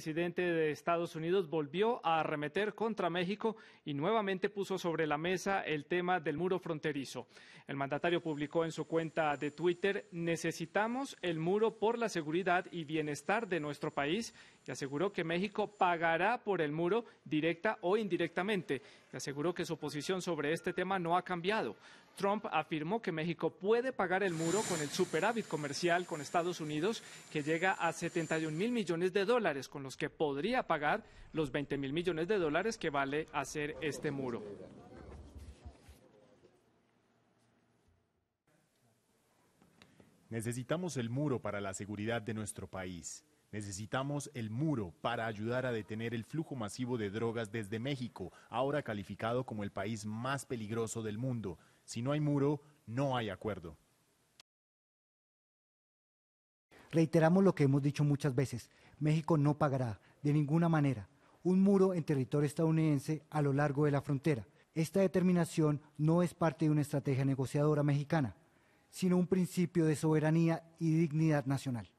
presidente de Estados Unidos volvió a arremeter contra México y nuevamente puso sobre la mesa el tema del muro fronterizo. El mandatario publicó en su cuenta de Twitter, necesitamos el muro por la seguridad y bienestar de nuestro país y aseguró que México pagará por el muro directa o indirectamente. Y aseguró que su posición sobre este tema no ha cambiado. Trump afirmó que México puede pagar el muro con el superávit comercial con Estados Unidos que llega a 71 mil millones de dólares con los que podría pagar los 20 mil millones de dólares que vale hacer este muro. Necesitamos el muro para la seguridad de nuestro país. Necesitamos el muro para ayudar a detener el flujo masivo de drogas desde México, ahora calificado como el país más peligroso del mundo. Si no hay muro, no hay acuerdo. Reiteramos lo que hemos dicho muchas veces, México no pagará de ninguna manera un muro en territorio estadounidense a lo largo de la frontera. Esta determinación no es parte de una estrategia negociadora mexicana, sino un principio de soberanía y dignidad nacional.